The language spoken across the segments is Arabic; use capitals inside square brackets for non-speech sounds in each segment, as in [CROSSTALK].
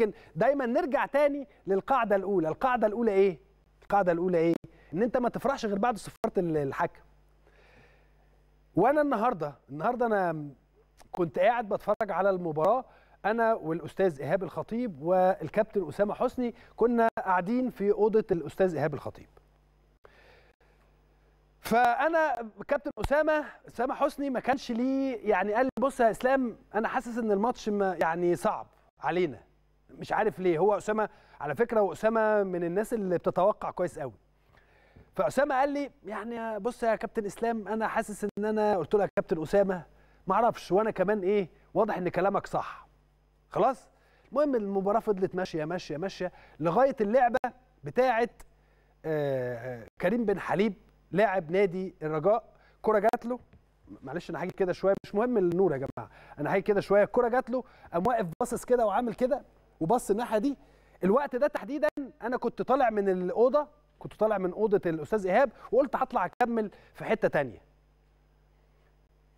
ولكن دايما نرجع تاني للقاعده الاولى القاعده الاولى ايه القاعده الاولى ايه ان انت ما تفرحش غير بعد صفاره الحكم وانا النهارده النهارده انا كنت قاعد بتفرج على المباراه انا والاستاذ ايهاب الخطيب والكابتن اسامه حسني كنا قاعدين في اوضه الاستاذ ايهاب الخطيب فانا كابتن اسامه اسامه حسني ما كانش ليه يعني قال لي بص يا اسلام انا حاسس ان الماتش يعني صعب علينا مش عارف ليه هو اسامه على فكره واسامه من الناس اللي بتتوقع كويس قوي فاسامه قال لي يعني بص يا كابتن اسلام انا حاسس ان انا قلت له يا كابتن اسامه ما اعرفش وانا كمان ايه واضح ان كلامك صح خلاص المهم المباراه فضلت ماشيه ماشيه ماشيه لغايه اللعبه بتاعه آه، آه، كريم بن حليب لاعب نادي الرجاء كره جات له معلش انا هاجي كده شويه مش مهم النور يا جماعه انا هاجي كده شويه الكره جات له قام واقف باصص كده وعامل كده وبص الناحيه دي الوقت ده تحديدا انا كنت طالع من الاوضه كنت طالع من اوضه الاستاذ ايهاب وقلت هطلع اكمل في حته تانية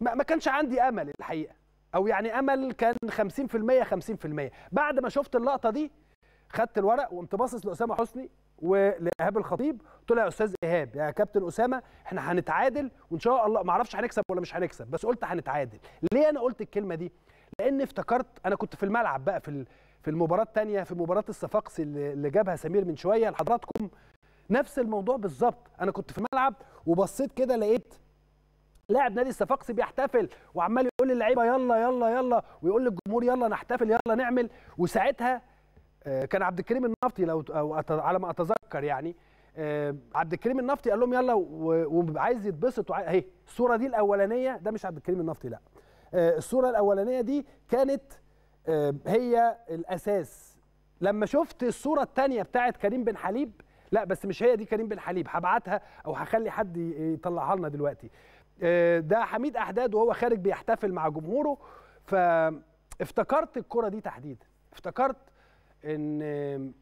ما كانش عندي امل الحقيقه او يعني امل كان 50% 50% بعد ما شفت اللقطه دي خدت الورق وقمت باصص لاسامه حسني ولايهاب الخطيب قلت له يا استاذ ايهاب يا كابتن اسامه احنا هنتعادل وان شاء الله ما اعرفش هنكسب ولا مش هنكسب بس قلت هنتعادل ليه انا قلت الكلمه دي لان افتكرت انا كنت في الملعب بقى في في المباراه الثانيه في مباراه الصفاقسي اللي جابها سمير من شويه لحضراتكم نفس الموضوع بالظبط انا كنت في ملعب وبصيت كده لقيت لاعب نادي الصفاقسي بيحتفل وعمال يقول للعيبه يلا يلا يلا ويقول للجمهور يلا نحتفل يلا نعمل وساعتها آه، كان عبد الكريم النفطي لو أو على ما اتذكر يعني آه، عبد الكريم النفطي قال لهم يلا وعايز يتبسط اهي الصوره دي الاولانيه ده مش عبد الكريم النفطي لا آه، الصوره الاولانيه دي كانت هي الاساس لما شفت الصوره الثانيه بتاعت كريم بن حليب لا بس مش هي دي كريم بن حليب هبعتها او هخلي حد يطلعها لنا دلوقتي آه، ده حميد احداد وهو خارج بيحتفل مع جمهوره فافتكرت الكره دي تحديدا افتكرت ان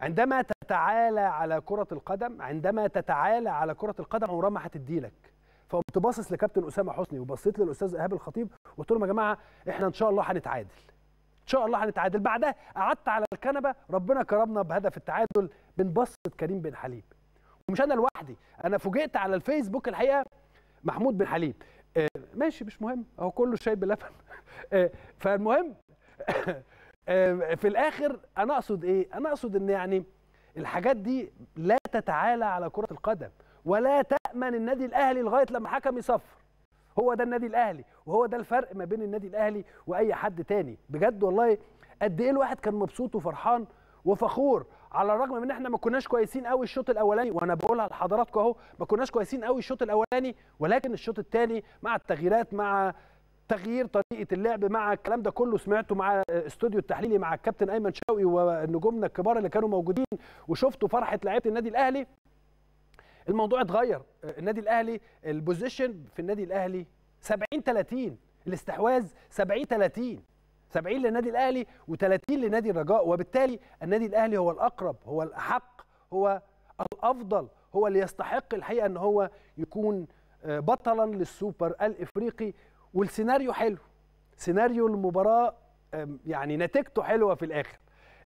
عندما تتعالى على كرة القدم عندما تتعالى على كرة القدم عمرها ما هتديلك فقمت باصص لكابتن اسامه حسني وبصيت للاستاذ ايهاب الخطيب وقلت لهم يا جماعه احنا ان شاء الله هنتعادل شاء الله هنتعادل بعدها قعدت على الكنبه ربنا كرمنا بهدف التعادل من بصه كريم بن حليب ومش انا لوحدي انا فوجئت على الفيسبوك الحقيقه محمود بن حليب آه، ماشي مش مهم هو كله شاي بلبن [LAUGHS] آه، فالمهم [LAUGHS] آه، في الاخر انا اقصد ايه انا اقصد ان يعني الحاجات دي لا تتعالى على كره القدم ولا تامن النادي الاهلي لغايه لما حكم يصفر هو ده النادي الاهلي وهو ده الفرق ما بين النادي الاهلي واي حد تاني بجد والله قد ايه الواحد كان مبسوط وفرحان وفخور على الرغم من ان احنا ما كناش كويسين قوي الشوط الاولاني وانا بقولها لحضراتكم اهو ما كناش كويسين قوي الشوط الاولاني ولكن الشوط الثاني مع التغييرات مع تغيير طريقه اللعب مع الكلام ده كله سمعته مع استوديو التحليلي مع الكابتن ايمن شوقي ونجومنا الكبار اللي كانوا موجودين وشفتوا فرحه لعيبه النادي الاهلي الموضوع اتغير النادي الاهلي البوزيشن في النادي الاهلي 70 30 الاستحواذ 70 30 70 للنادي الاهلي و30 لنادي الرجاء وبالتالي النادي الاهلي هو الاقرب هو الاحق هو الافضل هو اللي يستحق الحقيقه ان هو يكون آه، بطلا للسوبر الافريقي والسيناريو حلو سيناريو المباراه يعني نتيجته حلوه في الاخر